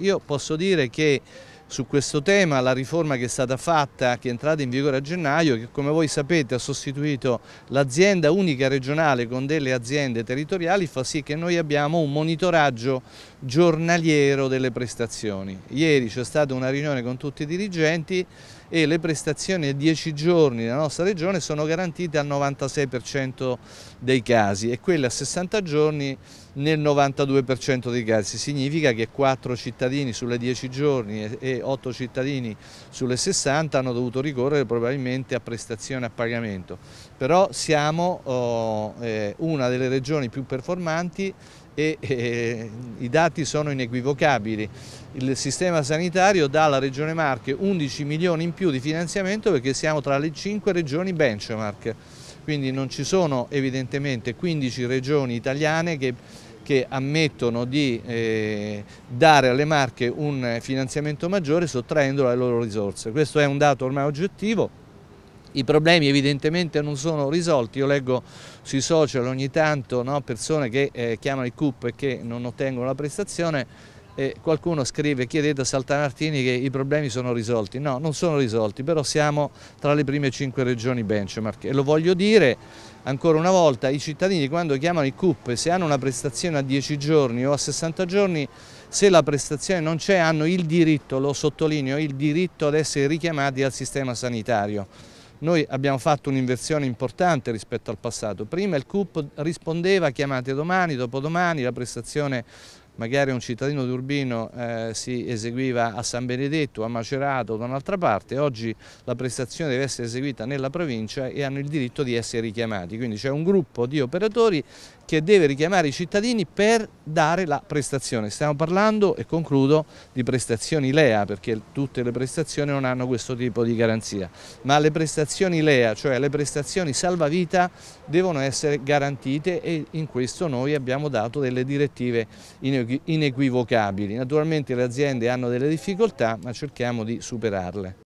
Io posso dire che su questo tema la riforma che è stata fatta, che è entrata in vigore a gennaio, che come voi sapete ha sostituito l'azienda unica regionale con delle aziende territoriali, fa sì che noi abbiamo un monitoraggio giornaliero delle prestazioni. Ieri c'è stata una riunione con tutti i dirigenti e le prestazioni a 10 giorni nella nostra regione sono garantite al 96% dei casi e quelle a 60 giorni nel 92% dei casi. Significa che 4 cittadini sulle 10 giorni e 8 cittadini sulle 60 hanno dovuto ricorrere probabilmente a prestazioni a pagamento. Però siamo oh, eh, una delle regioni più performanti e eh, i dati sono inequivocabili. Il sistema sanitario dà alla Regione Marche 11 milioni in più di finanziamento perché siamo tra le 5 regioni benchmark, quindi non ci sono evidentemente 15 regioni italiane che, che ammettono di eh, dare alle Marche un finanziamento maggiore sottraendo le loro risorse. Questo è un dato ormai oggettivo i problemi evidentemente non sono risolti, io leggo sui social ogni tanto no, persone che eh, chiamano il CUP e che non ottengono la prestazione e qualcuno scrive chiedete a Saltanartini che i problemi sono risolti, no non sono risolti però siamo tra le prime cinque regioni benchmark e lo voglio dire ancora una volta i cittadini quando chiamano i CUP se hanno una prestazione a 10 giorni o a 60 giorni se la prestazione non c'è hanno il diritto, lo sottolineo, il diritto ad essere richiamati al sistema sanitario noi abbiamo fatto un'inversione importante rispetto al passato. Prima il CUP rispondeva a chiamate domani, dopodomani, la prestazione magari un cittadino di Urbino eh, si eseguiva a San Benedetto, a Macerato o da un'altra parte, oggi la prestazione deve essere eseguita nella provincia e hanno il diritto di essere richiamati, quindi c'è un gruppo di operatori che deve richiamare i cittadini per dare la prestazione. Stiamo parlando, e concludo, di prestazioni LEA, perché tutte le prestazioni non hanno questo tipo di garanzia, ma le prestazioni LEA, cioè le prestazioni salvavita, devono essere garantite e in questo noi abbiamo dato delle direttive inevitabili inequivocabili. Naturalmente le aziende hanno delle difficoltà ma cerchiamo di superarle.